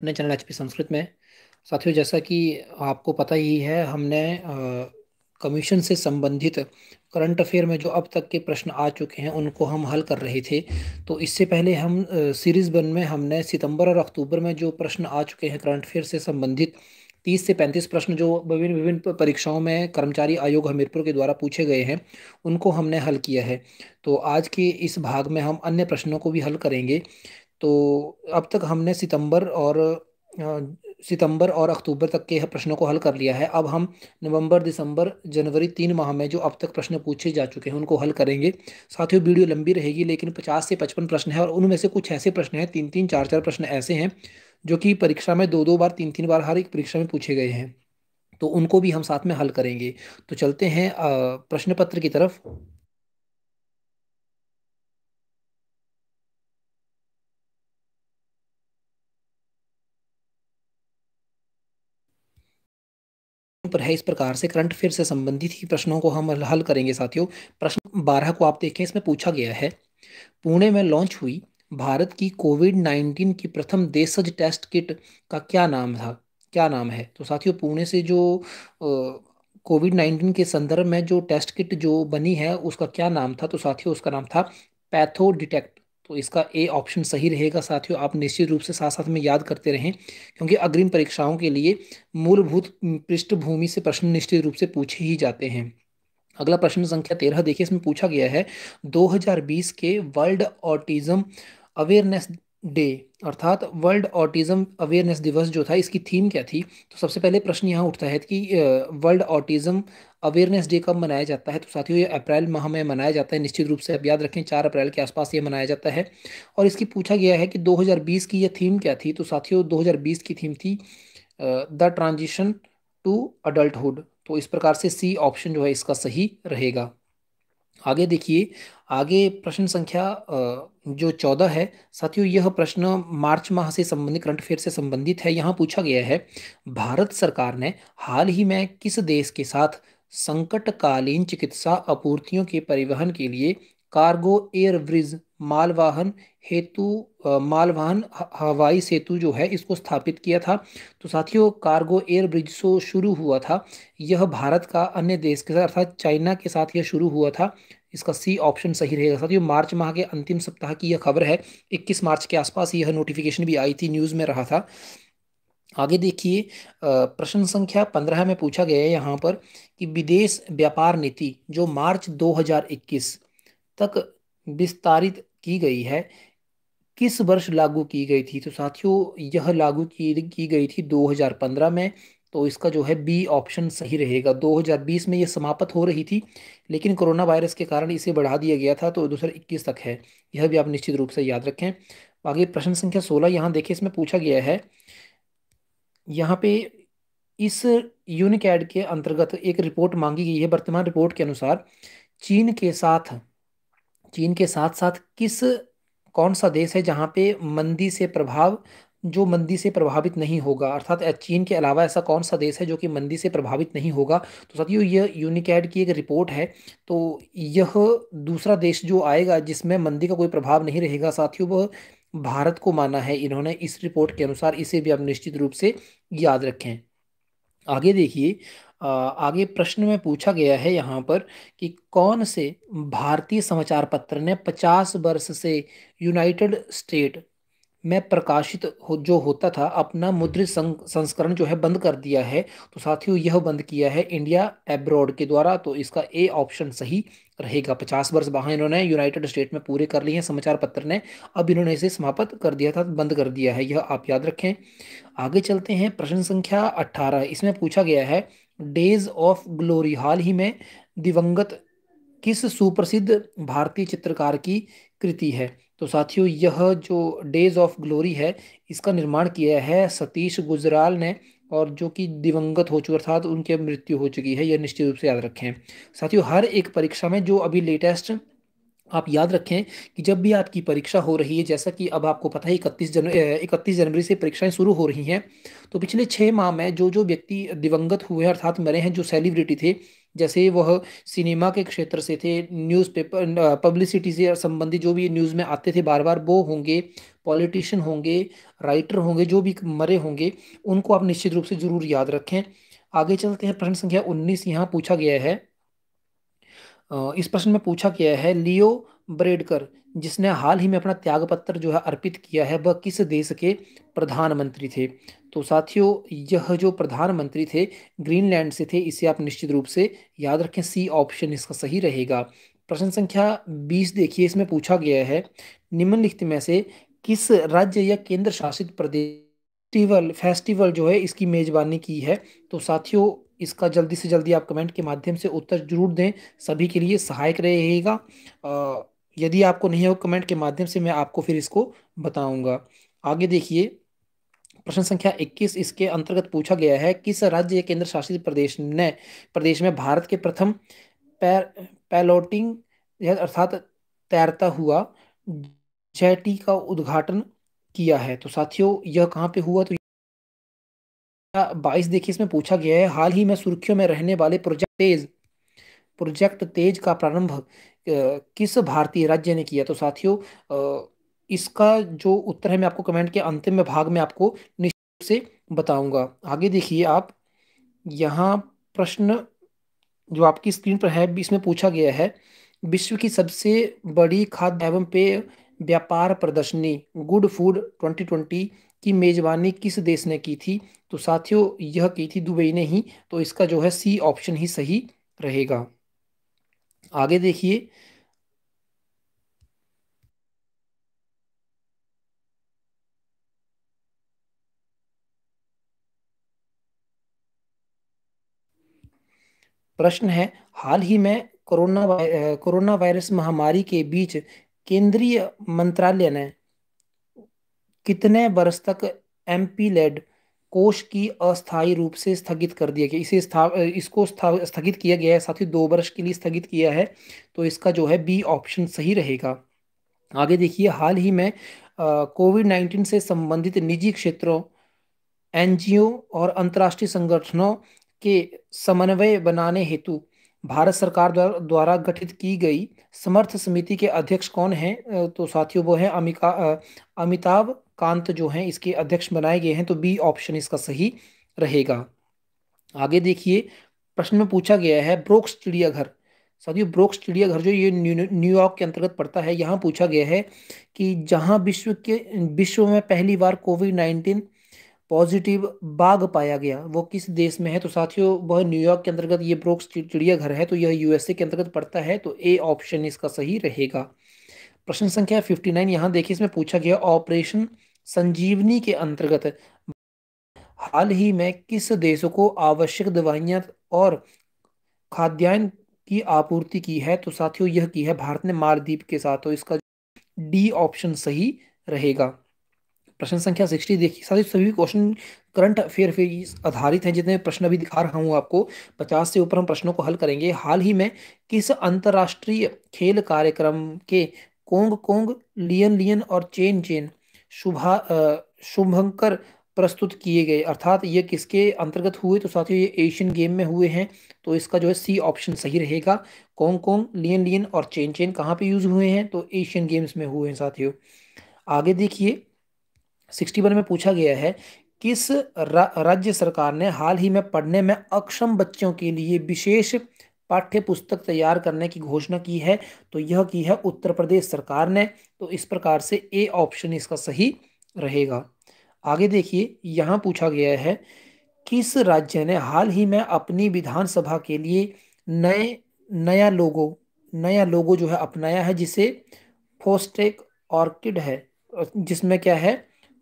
अपने channel H Sanskrit में साथियों जैसा कि आपको पता ही है हमने कमीशन से संबंधित करंट अफेयर में जो अब तक के प्रश्न आ चुके हैं उनको हम हल कर रहे थे तो इससे पहले हम सीरीज़ वन में हमने सितंबर और अक्टूबर में जो प्रश्न आ चुके हैं करंट अफेयर से संबंधित तीस से पैंतीस प्रश्न जो विभिन्न विभिन्न परीक्षाओं में कर्मचारी आयोग हमीरपुर के द्वारा पूछे गए हैं उनको हमने हल किया है तो आज के इस भाग में हम अन्य प्रश्नों को भी हल करेंगे तो अब तक हमने सितंबर और सितंबर और अक्टूबर तक के प्रश्नों को हल कर लिया है अब हम नवंबर दिसंबर जनवरी तीन माह में जो अब तक प्रश्न पूछे जा चुके हैं उनको हल करेंगे साथ ही वीडियो लंबी रहेगी लेकिन पचास से पचपन प्रश्न है और उनमें से कुछ ऐसे प्रश्न हैं तीन तीन चार चार प्रश्न ऐसे हैं जो कि परीक्षा में दो दो बार तीन तीन बार हर एक परीक्षा में पूछे गए हैं तो उनको भी हम साथ में हल करेंगे तो चलते हैं प्रश्न पत्र की तरफ पर है इस प्रकार से करंट अफेयर से संबंधित ही प्रश्नों को हम हल करेंगे साथियों प्रश्न बारह को आप देखें इसमें पूछा गया है पुणे में लॉन्च हुई भारत की कोविड नाइन्टीन की प्रथम देशज टेस्ट किट का क्या नाम था क्या नाम है तो साथियों पुणे से जो कोविड नाइन्टीन के संदर्भ में जो टेस्ट किट जो बनी है उसका क्या नाम था तो साथियों उसका नाम था पैथो डिटेक्ट तो इसका ए ऑप्शन सही रहेगा साथियों आप निश्चित रूप से साथ साथ में याद करते रहें क्योंकि अग्रिम परीक्षाओं के लिए मूलभूत पृष्ठभूमि से प्रश्न निश्चित रूप से पूछे ही जाते हैं अगला प्रश्न संख्या तेरह देखिए इसमें पूछा गया है 2020 के वर्ल्ड ऑटिज्म अवेयरनेस डे अर्थात वर्ल्ड ऑटिज़्म अवेयरनेस दिवस जो था इसकी थीम क्या थी तो सबसे पहले प्रश्न यहाँ उठता है कि वर्ल्ड ऑटिज्म अवेयरनेस डे कब मनाया जाता है तो साथियों ये अप्रैल माह में मनाया जाता है निश्चित रूप से आप याद रखें चार अप्रैल के आसपास ये मनाया जाता है और इसकी पूछा गया है कि 2020 की ये थीम क्या थी तो साथियों 2020 की थीम थी द ट्रांजिशन टू अडल्टहुड तो इस प्रकार से सी ऑप्शन जो है इसका सही रहेगा आगे देखिए आगे प्रश्न संख्या जो चौदह है साथियों यह प्रश्न मार्च माह से संबंधित करंट अफेयर से संबंधित है यहाँ पूछा गया है भारत सरकार ने हाल ही में किस देश के साथ संकटकालीन चिकित्सा आपूर्तियों के परिवहन के लिए कार्गो एयरब्रिज मालवाहन हेतु मालवाहन हवाई सेतु जो है इसको स्थापित किया था तो साथियों कार्गो एयर ब्रिज सो शुरू हुआ था यह भारत का अन्य देश के साथ अर्थात चाइना के साथ यह शुरू हुआ था इसका सी ऑप्शन सही रहेगा साथियों मार्च माह के अंतिम सप्ताह की यह खबर है 21 मार्च के आसपास यह नोटिफिकेशन भी आई थी न्यूज़ में रहा था आगे देखिए प्रश्न संख्या पंद्रह में पूछा गया है यहाँ पर कि विदेश व्यापार नीति जो मार्च दो तक विस्तारित की गई है किस वर्ष लागू की गई थी तो साथियों यह लागू की की गई थी 2015 में तो इसका जो है बी ऑप्शन सही रहेगा 2020 में यह समाप्त हो रही थी लेकिन कोरोना वायरस के कारण इसे बढ़ा दिया गया था तो दो हज़ार इक्कीस तक है यह भी आप निश्चित रूप से याद रखें आगे प्रश्न संख्या सोलह यहाँ देखिए इसमें पूछा गया है यहाँ पे इस यूनिकैड के अंतर्गत एक रिपोर्ट मांगी गई है वर्तमान रिपोर्ट के अनुसार चीन के साथ चीन के साथ साथ किस कौन सा देश है जहाँ पे मंदी से प्रभाव जो मंदी से प्रभावित नहीं होगा अर्थात चीन के अलावा ऐसा कौन सा देश है जो कि मंदी से प्रभावित नहीं होगा तो साथियों यह यूनिकैड की एक रिपोर्ट है तो यह दूसरा देश जो आएगा जिसमें मंदी का कोई प्रभाव नहीं रहेगा साथियों वह भारत को माना है इन्होंने इस रिपोर्ट के अनुसार इसे भी आप निश्चित रूप से याद रखें आगे देखिए आगे प्रश्न में पूछा गया है यहाँ पर कि कौन से भारतीय समाचार पत्र ने 50 वर्ष से यूनाइटेड स्टेट में प्रकाशित हो जो होता था अपना मुद्रित संस्करण जो है बंद कर दिया है तो साथियों यह बंद किया है इंडिया एब्रॉड के द्वारा तो इसका ए ऑप्शन सही रहेगा पचास वर्ष बाहर इन्होंने यूनाइटेड स्टेट में पूरे कर लिए हैं समाचार पत्र ने अब इन्होंने इसे समाप्त कर दिया था बंद कर दिया है यह आप याद रखें आगे चलते हैं प्रश्न संख्या अट्ठारह इसमें पूछा गया है डेज ऑफ ग्लोरी हाल ही में दिवंगत किस सुप्रसिद्ध भारतीय चित्रकार की कृति है तो साथियों यह जो डेज ऑफ ग्लोरी है इसका निर्माण किया है सतीश गुजराल ने और जो कि दिवंगत हो चुके अर्थात उनकी अब मृत्यु हो चुकी है यह निश्चित रूप से याद रखें साथियों हर एक परीक्षा में जो अभी लेटेस्ट आप याद रखें कि जब भी आपकी परीक्षा हो रही है जैसा कि अब आपको पता है इकतीस जन इकतीस जनवरी से परीक्षाएं शुरू हो रही हैं तो पिछले छः माह में जो जो व्यक्ति दिवंगत हुए हैं अर्थात मरे हैं जो सेलिब्रिटी थे जैसे वह सिनेमा के क्षेत्र से थे न्यूज़पेपर पब्लिसिटी से संबंधित जो भी न्यूज़ में आते थे बार बार वो होंगे पॉलिटिशियन होंगे राइटर होंगे जो भी मरे होंगे उनको आप निश्चित रूप से ज़रूर याद रखें आगे चलते हैं प्रश्न संख्या उन्नीस यहाँ पूछा गया है इस प्रश्न में पूछा गया है लियो ब्रेडकर जिसने हाल ही में अपना त्यागपत्र जो है अर्पित किया है वह किस देश के प्रधानमंत्री थे तो साथियों यह जो प्रधानमंत्री थे ग्रीनलैंड से थे इसे आप निश्चित रूप से याद रखें सी ऑप्शन इसका सही रहेगा प्रश्न संख्या बीस देखिए इसमें पूछा गया है निम्नलिखित में से किस राज्य या केंद्र शासित प्रदेश फेस्टिवल जो है इसकी मेज़बानी की है तो साथियों इसका जल्दी से जल्दी आप कमेंट के माध्यम से उत्तर जरूर दें सभी के लिए सहायक रहेगा यदि आपको नहीं हो कमेंट के माध्यम से मैं आपको फिर इसको बताऊंगा आगे देखिए प्रश्न संख्या 21 इसके अंतर्गत पूछा गया है किस राज्य या केंद्र शासित प्रदेश ने प्रदेश में भारत के प्रथम पैर पैलोटिंग अर्थात तैरता हुआ जैटी का उद्घाटन किया है तो साथियों यह कहाँ पे हुआ तो बाईस देखिए इसमें पूछा गया है हाल ही में सुर्खियों में रहने वाले प्रोजेक्ट तेज प्रोजेक्ट तेज का प्रारंभ किस भारतीय राज्य ने किया तो साथियों इसका जो उत्तर है मैं आपको कमेंट के अंतिम में भाग में आपको निश्चित से बताऊंगा आगे देखिए आप यहाँ प्रश्न जो आपकी स्क्रीन पर है इसमें पूछा गया है विश्व की सबसे बड़ी खाद्य एवं पेय व्यापार प्रदर्शनी गुड फूड 2020 की मेजबानी किस देश ने की थी तो साथियों यह की थी दुबई ने ही तो इसका जो है सी ऑप्शन ही सही रहेगा आगे देखिए प्रश्न है हाल ही में कोरोना कोरोना वायरस महामारी के बीच केंद्रीय मंत्रालय ने कितने वर्ष तक एमपी लेड कोष की अस्थायी रूप से स्थगित कर दिया गया इसे स्था इसको स्थगित किया गया है साथ ही दो वर्ष के लिए स्थगित किया है तो इसका जो है बी ऑप्शन सही रहेगा आगे देखिए हाल ही में कोविड नाइन्टीन से संबंधित निजी क्षेत्रों एनजीओ और अंतर्राष्ट्रीय संगठनों के समन्वय बनाने हेतु भारत सरकार द्वारा गठित की गई समर्थ समिति के अध्यक्ष कौन हैं तो साथियों वो हैं अमिका अमिताभ कांत जो हैं इसके अध्यक्ष बनाए गए हैं तो बी ऑप्शन इसका सही रहेगा आगे देखिए प्रश्न में पूछा गया है ब्रोक्स चिड़ियाघर साथियों ब्रोक्स चिड़ियाघर जो ये न्यूयॉर्क के अंतर्गत पड़ता है यहाँ पूछा गया है कि जहाँ विश्व के विश्व में पहली बार कोविड नाइन्टीन पॉजिटिव बाघ पाया गया वो किस देश में है तो साथियों वह न्यूयॉर्क के अंतर्गत ये ब्रोक्स चिड़ियाघर है तो यह यूएसए के अंतर्गत पड़ता है तो ए ऑप्शन इसका सही रहेगा प्रश्न संख्या फिफ्टी नाइन यहाँ देखिए इसमें पूछा गया ऑपरेशन संजीवनी के अंतर्गत हाल ही में किस देशों को आवश्यक दवाइयाँ और खाद्यान्न की आपूर्ति की है तो साथियों यह की है भारत ने मालदीप के साथ तो इसका डी ऑप्शन सही रहेगा प्रश्न संख्या सिक्सटी देखिए साथ ही सभी क्वेश्चन करंट अफेयर पे आधारित हैं जितने प्रश्न अभी दिखा रहा हूँ आपको पचास से ऊपर हम प्रश्नों को हल करेंगे हाल ही में किस अंतर्राष्ट्रीय खेल कार्यक्रम के कोंग कोंग लियन लियन और चेन चेन शुभा शुभंकर प्रस्तुत किए गए अर्थात ये किसके अंतर्गत हुए तो साथियों ये एशियन गेम में हुए हैं तो इसका जो है सी ऑप्शन सही रहेगा कोंग कोंग लियन लियन और चेन चेन कहाँ पे यूज़ हुए हैं तो एशियन गेम्स में हुए हैं साथियों आगे देखिए सिक्सटी वन में पूछा गया है किस राज्य सरकार ने हाल ही में पढ़ने में अक्षम बच्चों के लिए विशेष पाठ्य पुस्तक तैयार करने की घोषणा की है तो यह की है उत्तर प्रदेश सरकार ने तो इस प्रकार से ए ऑप्शन इसका सही रहेगा आगे देखिए यहाँ पूछा गया है किस राज्य ने हाल ही में अपनी विधानसभा के लिए नए नया लोगो नया लोगो जो है अपनाया है जिसे फोस्टेक ऑर्किड है जिसमें क्या है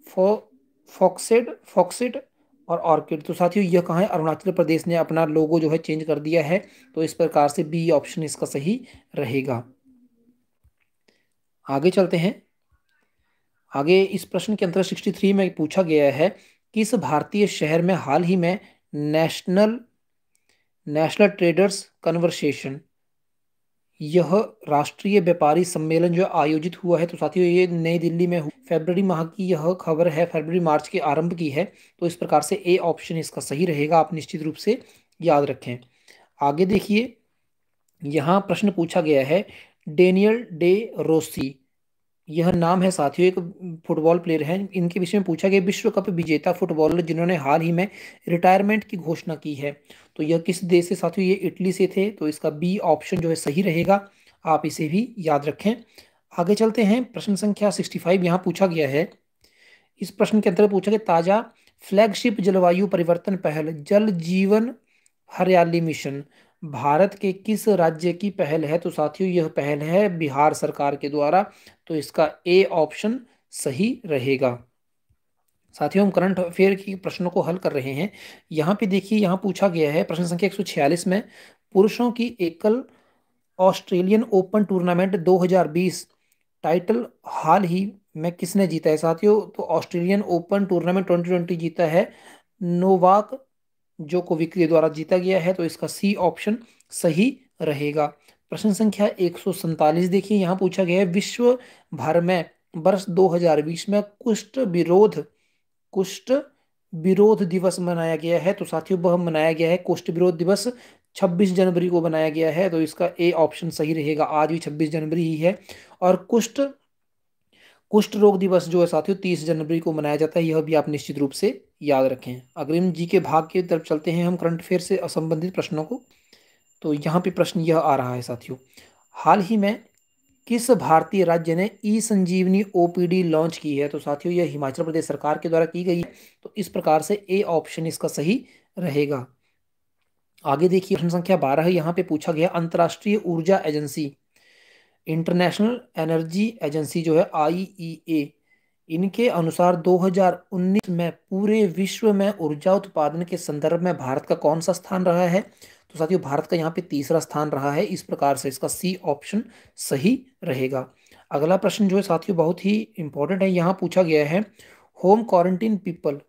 फो फॉक्सेड फॉक्सिड और ऑर्किड तो साथियों यह कहाँ है अरुणाचल प्रदेश ने अपना लोगो जो है चेंज कर दिया है तो इस प्रकार से बी ऑप्शन इसका सही रहेगा आगे चलते हैं आगे इस प्रश्न के अंतर्गत सिक्सटी थ्री में पूछा गया है किस भारतीय शहर में हाल ही में नेशनल नेशनल ट्रेडर्स कन्वर्सेशन यह राष्ट्रीय व्यापारी सम्मेलन जो आयोजित हुआ है तो साथियों ये नई दिल्ली में फरवरी माह की यह खबर है फरवरी मार्च के आरंभ की है तो इस प्रकार से ए ऑप्शन इसका सही रहेगा आप निश्चित रूप से याद रखें आगे देखिए यहाँ प्रश्न पूछा गया है डेनियल डे रोसी यह नाम है साथियों एक फुटबॉल प्लेयर हैं इनके विषय में पूछा गया विश्व कप विजेता फुटबॉलर जिन्होंने हाल ही में रिटायरमेंट की घोषणा की है तो यह किस देश से साथियों ये इटली से थे तो इसका बी ऑप्शन जो है सही रहेगा आप इसे भी याद रखें आगे चलते हैं प्रश्न संख्या सिक्सटी फाइव यहाँ पूछा गया है इस प्रश्न के अंतर्गत पूछा गया ताज़ा फ्लैगशिप जलवायु परिवर्तन पहल जल जीवन हरियाली मिशन भारत के किस राज्य की पहल है तो साथियों यह पहल है बिहार सरकार के द्वारा तो इसका ए ऑप्शन सही रहेगा साथियों हम करंट अफेयर की प्रश्नों को हल कर रहे हैं यहाँ पे देखिए यहाँ पूछा गया है प्रश्न संख्या छियालीस में पुरुषों की एकल ऑस्ट्रेलियन ओपन टूर्नामेंट 2020 टाइटल हाल ही में किसने जीता है साथियों तो ऑस्ट्रेलियन ओपन टूर्नामेंट 2020 जीता है नोवाक जो को विक्रिय द्वारा जीता गया है तो इसका सी ऑप्शन सही रहेगा प्रश्न संख्या एक देखिए यहाँ पूछा गया है विश्व भर में वर्ष 2020 में कुष्ठ विरोध कुष्ठ विरोध दिवस मनाया गया है तो साथियों वह मनाया गया है कुष्ठ विरोध दिवस 26 जनवरी को मनाया गया है तो इसका ए ऑप्शन सही रहेगा आज भी 26 जनवरी ही है और कुष्ठ कुष्ठ रोग दिवस जो है साथियों तीस जनवरी को मनाया जाता है यह भी आप निश्चित रूप से याद रखें अग्रिम जी के भाग की तरफ चलते हैं हम करंट अफेयर से संबंधित प्रश्नों को तो यहाँ पे प्रश्न यह आ रहा है साथियों हाल ही में किस भारतीय राज्य ने ई संजीवनी ओपीडी लॉन्च की है तो साथियों यह हिमाचल प्रदेश सरकार के द्वारा की गई है तो इस प्रकार से ए ऑप्शन इसका सही रहेगा आगे देखिए प्रश्न संख्या बारह यहाँ पे पूछा गया अंतर्राष्ट्रीय ऊर्जा एजेंसी इंटरनेशनल एनर्जी एजेंसी जो है आईईए e इनके अनुसार 2019 में पूरे विश्व में ऊर्जा उत्पादन के संदर्भ में भारत का कौन सा स्थान रहा है तो साथियों भारत का यहाँ पे तीसरा स्थान रहा है इस प्रकार से इसका सी ऑप्शन सही रहेगा अगला प्रश्न जो है साथियों बहुत ही इंपॉर्टेंट है यहाँ पूछा गया है home quarantine people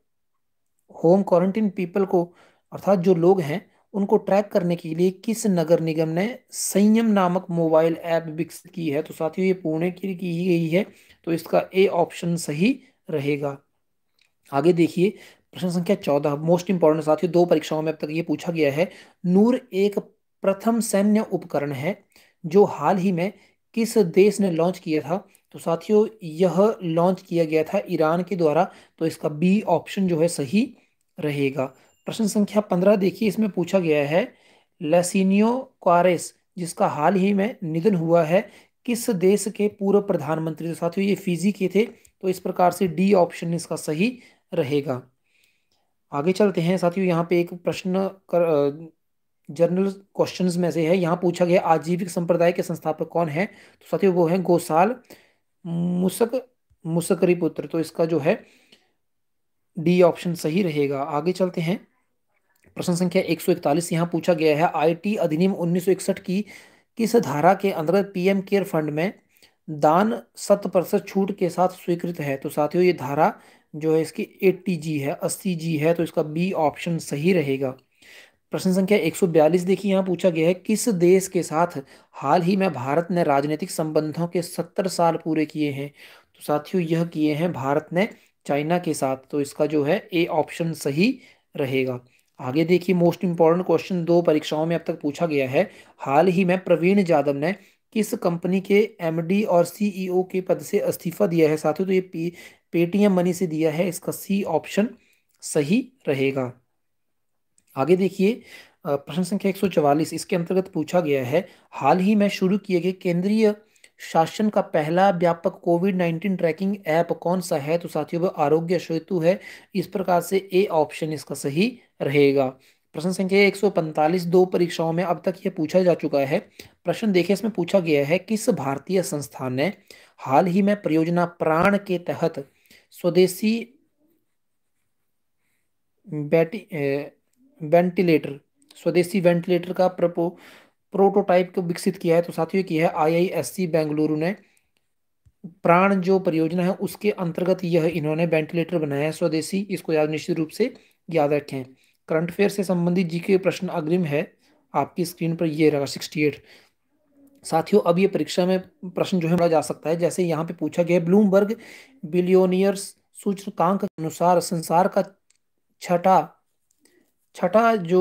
home quarantine people को अर्थात जो लोग हैं उनको ट्रैक करने के लिए किस नगर निगम ने संयम नामक मोबाइल ऐप विकसित की है तो साथियों ये पुणे की की गई है तो इसका ए ऑप्शन सही रहेगा आगे देखिए प्रश्न संख्या चौदह मोस्ट इंपॉर्टेंट साथियों दो परीक्षाओं में अब तक ये पूछा गया है नूर एक प्रथम सैन्य उपकरण है जो हाल ही में किस देश ने लॉन्च किया था तो साथियों यह लॉन्च किया गया था ईरान के द्वारा तो इसका बी ऑप्शन जो है सही रहेगा प्रश्न संख्या पंद्रह देखिए इसमें पूछा गया है लसीनियो क्वारेस जिसका हाल ही में निधन हुआ है किस देश के पूर्व प्रधानमंत्री साथियों ये फिजी के थे तो इस प्रकार से डी ऑप्शन इसका सही रहेगा आगे चलते हैं साथियों यहाँ पे एक प्रश्न कर जनरल क्वेश्चंस में से है यहाँ पूछा गया आजीविक संप्रदाय के संस्थापक कौन है तो साथियों वो है गोसाल मुसक मुसकरी पुत्र तो इसका जो है डी ऑप्शन सही रहेगा आगे चलते हैं प्रश्न संख्या 141 यहाँ पूछा गया है आईटी अधिनियम 1961 की किस धारा के अंतर्गत पीएम केयर फंड में दान शत प्रतिशत छूट के साथ स्वीकृत है तो साथियों ये धारा जो है इसकी एट्टी जी है अस्सी जी है तो इसका बी ऑप्शन सही रहेगा प्रश्न संख्या 142 देखिए यहाँ पूछा गया है किस देश के साथ हाल ही में भारत ने राजनीतिक संबंधों के सत्तर साल पूरे किए हैं तो साथियों यह किए हैं भारत ने चाइना के साथ तो इसका जो है ए ऑप्शन सही रहेगा आगे देखिए मोस्ट इंपॉर्टेंट क्वेश्चन दो परीक्षाओं में अब तक पूछा गया है हाल ही में प्रवीण यादव ने किस कंपनी के एमडी और सीईओ e के पद से इस्तीफा दिया है साथियों तो ये पे पेटीएम मनी से दिया है इसका सी ऑप्शन सही रहेगा आगे देखिए प्रश्न संख्या एक इसके अंतर्गत पूछा गया है हाल ही में शुरू किए गए केंद्रीय शासन का पहला व्यापक कोविड नाइन्टीन ट्रैकिंग ऐप कौन सा है तो साथियों वह आरोग्य सेतु है इस प्रकार से ए ऑप्शन इसका सही रहेगा प्रश्न संख्या एक सौ पैंतालीस दो परीक्षाओं में अब तक यह पूछा जा चुका है प्रश्न देखिए इसमें पूछा गया है किस भारतीय संस्थान ने हाल ही में परियोजना प्राण के तहत स्वदेशी वेंटिलेटर स्वदेशी वेंटिलेटर का प्रपो प्रोटोटाइप को विकसित किया है तो साथियों की है आईआईएससी बेंगलुरु ने प्राण जो परियोजना है उसके अंतर्गत यह इन्होंने वेंटिलेटर बनाया है स्वदेशी इसको याद निश्चित रूप से याद रखें करंट अफेयर से संबंधित जी के प्रश्न अग्रिम है आपकी स्क्रीन पर ये रहेगा सिक्सटी एट साथियों अब ये परीक्षा में प्रश्न जो है बढ़ा जा सकता है जैसे यहाँ पे पूछा गया ब्लूमबर्ग बिलियोनियर्स सूचकांक अनुसार संसार का छठा छठा जो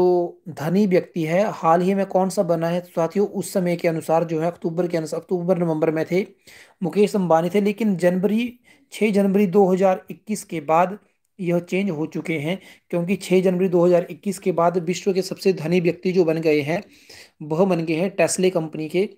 धनी व्यक्ति है हाल ही में कौन सा बना है तो साथियों उस समय के अनुसार जो है अक्टूबर के अनुसार अक्टूबर नवंबर में थे मुकेश अंबानी थे लेकिन जनवरी छः जनवरी 2021 के बाद यह चेंज हो चुके हैं क्योंकि 6 जनवरी 2021 के बाद विश्व के सबसे धनी व्यक्ति जो बन गए हैं वह बन गए हैं टेस्ले कंपनी के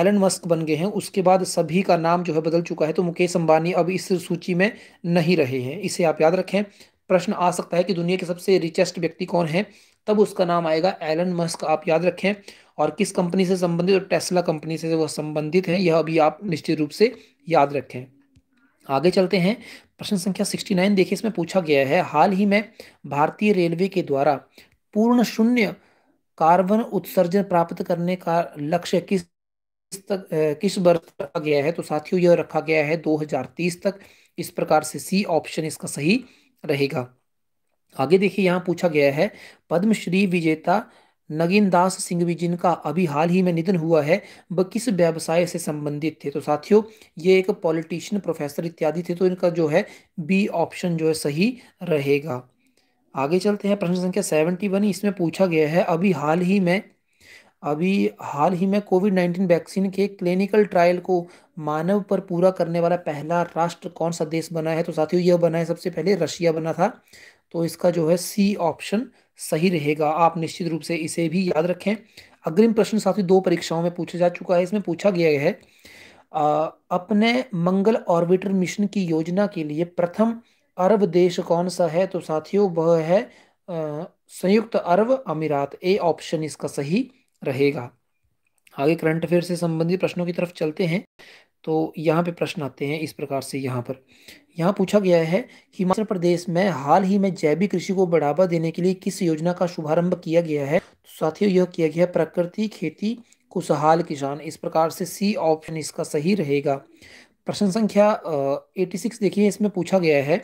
एलन मस्क बन गए हैं उसके बाद सभी का नाम जो है बदल चुका है तो मुकेश अंबानी अब इस सूची में नहीं रहे हैं इसे आप याद रखें प्रश्न आ सकता है कि दुनिया के सबसे रिचेस्ट व्यक्ति कौन है तब उसका नाम आएगा एलन मस्क आप याद रखें और किस कंपनी से संबंधित और टेस्ला कंपनी से वह संबंधित है यह अभी आप निश्चित रूप से याद रखें आगे चलते हैं प्रश्न संख्या 69 देखिए इसमें पूछा गया है हाल ही में भारतीय रेलवे के द्वारा पूर्ण शून्य कार्बन उत्सर्जन प्राप्त करने का लक्ष्य किस तक किस वर्ष रखा गया है तो साथियों यह रखा गया है 2030 तक इस प्रकार से सी ऑप्शन इसका सही रहेगा आगे देखिए यहाँ पूछा गया है पद्मश्री विजेता नगीन दास सिंह भी जिनका अभी हाल ही में निधन हुआ है वह किस व्यवसाय से संबंधित थे तो साथियों ये एक पॉलिटिशियन प्रोफेसर इत्यादि थे तो इनका जो है बी ऑप्शन जो है सही रहेगा आगे चलते हैं प्रश्न संख्या सेवेंटी वन इसमें पूछा गया है अभी हाल ही में अभी हाल ही में कोविड नाइन्टीन वैक्सीन के क्लिनिकल ट्रायल को मानव पर पूरा करने वाला पहला राष्ट्र कौन सा देश बना है तो साथियों यह बना है सबसे पहले रशिया बना था तो इसका जो है सी ऑप्शन सही रहेगा आप निश्चित रूप से इसे भी याद रखें अग्रिम प्रश्न साथी दो परीक्षाओं में पूछा जा चुका है इसमें पूछा गया है आ, अपने मंगल ऑर्बिटर मिशन की योजना के लिए प्रथम अरब देश कौन सा है तो साथियों वह है संयुक्त अरब अमीरात ए ऑप्शन इसका सही रहेगा आगे करंट अफेयर से संबंधित प्रश्नों की तरफ चलते हैं तो यहाँ पे प्रश्न आते हैं इस प्रकार से यहाँ पर यहाँ पूछा गया है हिमाचल प्रदेश में हाल ही में जैविक कृषि को बढ़ावा देने के लिए किस योजना का शुभारंभ किया गया है तो साथियों यह किया गया है प्रकृति खेती खुशहाल किसान इस प्रकार से सी ऑप्शन इसका सही रहेगा प्रश्न संख्या एटी सिक्स देखिए इसमें पूछा गया है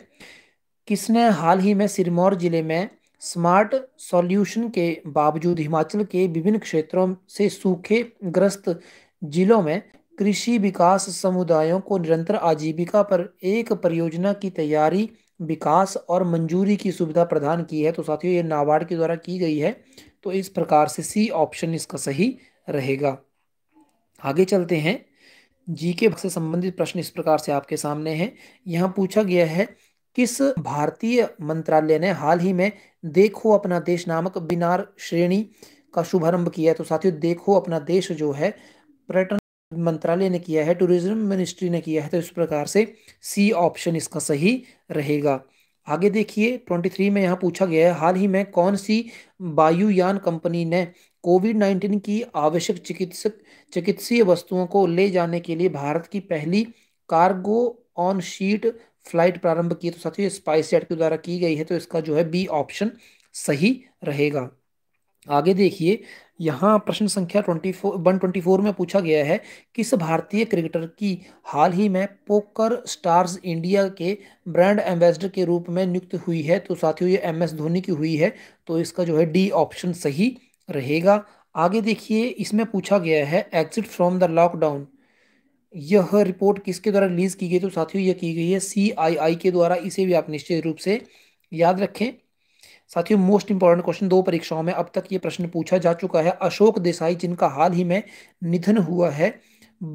किसने हाल ही में सिरमौर जिले में स्मार्ट सॉल्यूशन के बावजूद हिमाचल के विभिन्न क्षेत्रों से सूखे ग्रस्त जिलों में कृषि विकास समुदायों को निरंतर आजीविका पर एक परियोजना की तैयारी विकास और मंजूरी की सुविधा प्रदान की है तो साथियों ये नाबार्ड के द्वारा की गई है तो इस प्रकार से सी ऑप्शन इसका सही रहेगा आगे चलते हैं जीके से संबंधित प्रश्न इस प्रकार से आपके सामने हैं यहाँ पूछा गया है किस भारतीय मंत्रालय ने हाल ही में देखो अपना देश नामक बिनार श्रेणी का शुभारंभ किया है तो साथियों देखो अपना देश जो है पर्यटन मंत्रालय ने किया है टूरिज्म मिनिस्ट्री ने किया है तो इस प्रकार से सी ऑप्शन इसका सही रहेगा आगे देखिए 23 में यहाँ पूछा गया है हाल ही में कौन सी वायुयान कंपनी ने कोविड 19 की आवश्यक चिकित्सक चिकित्सीय वस्तुओं को ले जाने के लिए भारत की पहली कार्गो ऑन शीट फ्लाइट प्रारंभ की तो साथियों स्पाइस जेट के द्वारा की गई है तो इसका जो है बी ऑप्शन सही रहेगा आगे देखिए यहाँ प्रश्न संख्या twenty four one twenty four में पूछा गया है किस भारतीय क्रिकेटर की हाल ही में पोकर स्टार्स इंडिया के ब्रांड एम्बेसडर के रूप में नियुक्त हुई है तो साथियों ये एम एस धोनी की हुई है तो इसका जो है डी ऑप्शन सही रहेगा आगे देखिए इसमें पूछा गया है एग्जिट फ्रॉम द लॉकडाउन यह रिपोर्ट किसके द्वारा रिलीज़ की गई तो साथियों यह की गई है सी आई आई के द्वारा इसे भी आप निश्चित रूप से याद रखें साथियों मोस्ट इंपॉर्टेंट क्वेश्चन दो परीक्षाओं में अब तक ये प्रश्न पूछा जा चुका है अशोक देसाई जिनका हाल ही में निधन हुआ है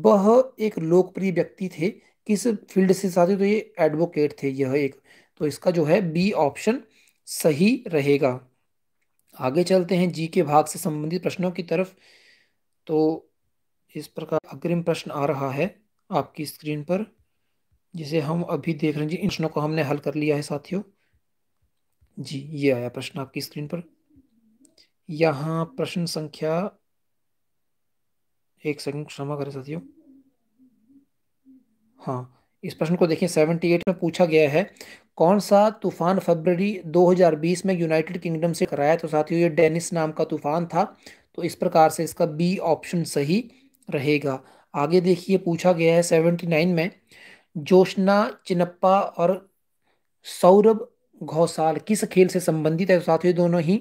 वह एक लोकप्रिय व्यक्ति थे किस फील्ड से साथियों तो ये एडवोकेट थे यह एक तो इसका जो है बी ऑप्शन सही रहेगा आगे चलते हैं जी के भाग से संबंधित प्रश्नों की तरफ तो इस प्रकार अग्रिम प्रश्न आ रहा है आपकी स्क्रीन पर जिसे हम अभी देख रहे हैं जी इन प्रश्नों को हमने हल कर लिया है साथियों जी ये आया प्रश्न आपकी स्क्रीन पर यहाँ प्रश्न संख्या एक सेकंड क्षमा करें साथियों हाँ इस प्रश्न को देखिए सेवेंटी एट में पूछा गया है कौन सा तूफान फरवरी 2020 में यूनाइटेड किंगडम से कराया तो साथियों ये डेनिस नाम का तूफान था तो इस प्रकार से इसका बी ऑप्शन सही रहेगा आगे देखिए पूछा गया है नाइन में जोशना चिनप्पा और सौरभ गौशाल किस खेल से संबंधित है तो साथियों दोनों ही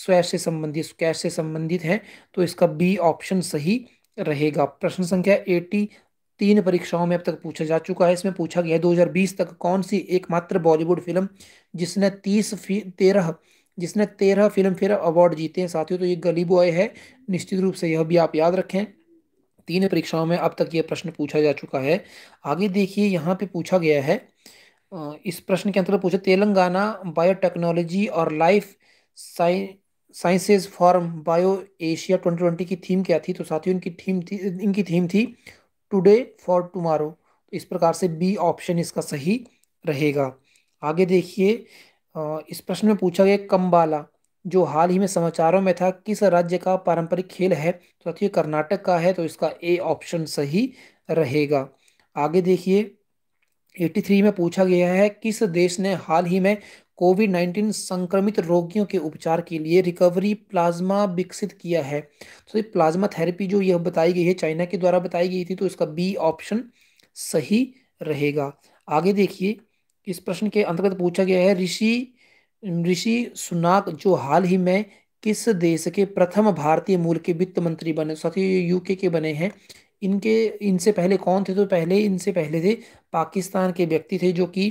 स्वैश से संबंधित स्कैश से संबंधित है तो इसका बी ऑप्शन सही रहेगा प्रश्न संख्या एटी तीन परीक्षाओं में अब तक पूछा जा चुका है इसमें पूछा गया है बीस तक कौन सी एकमात्र बॉलीवुड फिल्म जिसने तीस तेरह जिसने तेरह फिल्म फेयर अवार्ड जीते हैं साथियों तो ये गली बॉय है निश्चित रूप से यह भी आप याद रखें तीन परीक्षाओं में अब तक ये प्रश्न पूछा जा चुका है आगे देखिए यहाँ पे पूछा गया है इस प्रश्न के अंतर्गत पूछा तेलंगाना बायोटेक्नोलॉजी और life sciences form bio Asia 2020 की थीम क्या थी तो साथियों इनकी थीम थी इनकी थीम थी टुडे फॉर टुमारो तो इस प्रकार से बी ऑप्शन इसका सही रहेगा आगे देखिए इस प्रश्न में पूछा गया कम्बाला जो हाल ही में समाचारों में था किस राज्य का पारंपरिक खेल है तो साथियों कर्नाटक का है तो इसका ए ऑप्शन सही रहेगा आगे देखिए 83 में पूछा गया है किस देश ने हाल ही में कोविड 19 संक्रमित रोगियों के उपचार के लिए रिकवरी प्लाज्मा विकसित किया है तो ये प्लाज्मा थेरेपी जो यह बताई गई है चाइना के द्वारा बताई गई थी तो इसका बी ऑप्शन सही रहेगा आगे देखिए इस प्रश्न के अंतर्गत पूछा गया है ऋषि ऋषि सुनाक जो हाल ही में किस देश के प्रथम भारतीय मूल के वित्त मंत्री बने साथ ही यूके के बने हैं इनके इनसे पहले कौन थे तो पहले इनसे पहले थे पाकिस्तान के व्यक्ति थे जो कि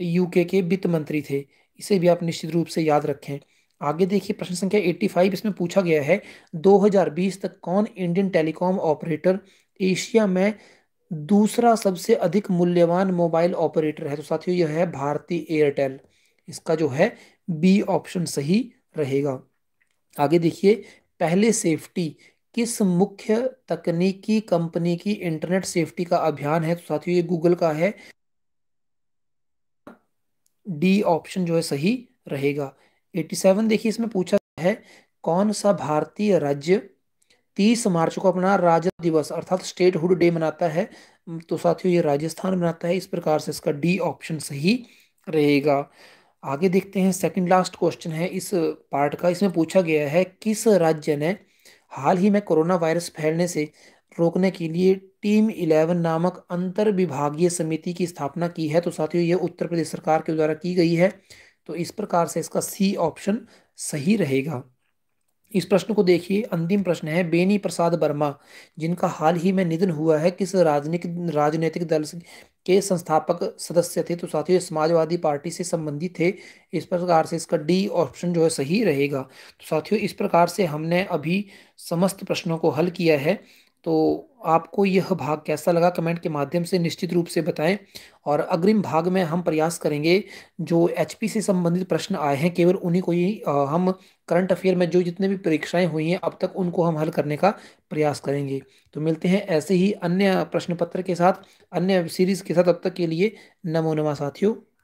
यूके के वित्त मंत्री थे इसे भी आप निश्चित रूप से याद रखें आगे देखिए प्रश्न संख्या 85 इसमें पूछा गया है 2020 तक कौन इंडियन टेलीकॉम ऑपरेटर एशिया में दूसरा सबसे अधिक मूल्यवान मोबाइल ऑपरेटर है तो साथियों यह है भारती एयरटेल इसका जो है बी ऑप्शन सही रहेगा आगे देखिए पहले सेफ्टी किस मुख्य तकनीकी कंपनी की इंटरनेट सेफ्टी का अभियान है तो साथियों ये गूगल का है डी ऑप्शन जो है सही रहेगा 87 देखिए इसमें पूछा है कौन सा भारतीय राज्य 30 मार्च को अपना राज्य दिवस अर्थात स्टेटहुड डे मनाता है तो साथियों ये राजस्थान मनाता है इस प्रकार से इसका डी ऑप्शन सही रहेगा आगे देखते हैं सेकंड लास्ट क्वेश्चन है इस पार्ट का इसमें पूछा गया है किस राज्य ने हाल ही में कोरोना वायरस फैलने से रोकने के लिए टीम इलेवन नामक अंतर विभागीय समिति की स्थापना की है तो साथियों यह उत्तर प्रदेश सरकार के द्वारा की गई है तो इस प्रकार से इसका सी ऑप्शन सही रहेगा इस प्रश्न को देखिए अंतिम प्रश्न है बेनी प्रसाद वर्मा जिनका हाल ही में निधन हुआ है किस राजनीतिक राजनीतिक दल के संस्थापक सदस्य थे तो साथियों समाजवादी पार्टी से संबंधित थे इस प्रकार से इसका डी ऑप्शन जो है सही रहेगा तो साथियों इस प्रकार से हमने अभी समस्त प्रश्नों को हल किया है तो आपको यह भाग कैसा लगा कमेंट के माध्यम से निश्चित रूप से बताएं और अग्रिम भाग में हम प्रयास करेंगे जो एचपी से संबंधित प्रश्न आए हैं केवल उन्हीं को ही हम करंट अफेयर में जो जितने भी परीक्षाएं हुई हैं अब तक उनको हम हल करने का प्रयास करेंगे तो मिलते हैं ऐसे ही अन्य प्रश्न पत्र के साथ अन्य सीरीज के साथ अब तक के लिए नमो नमा साथियों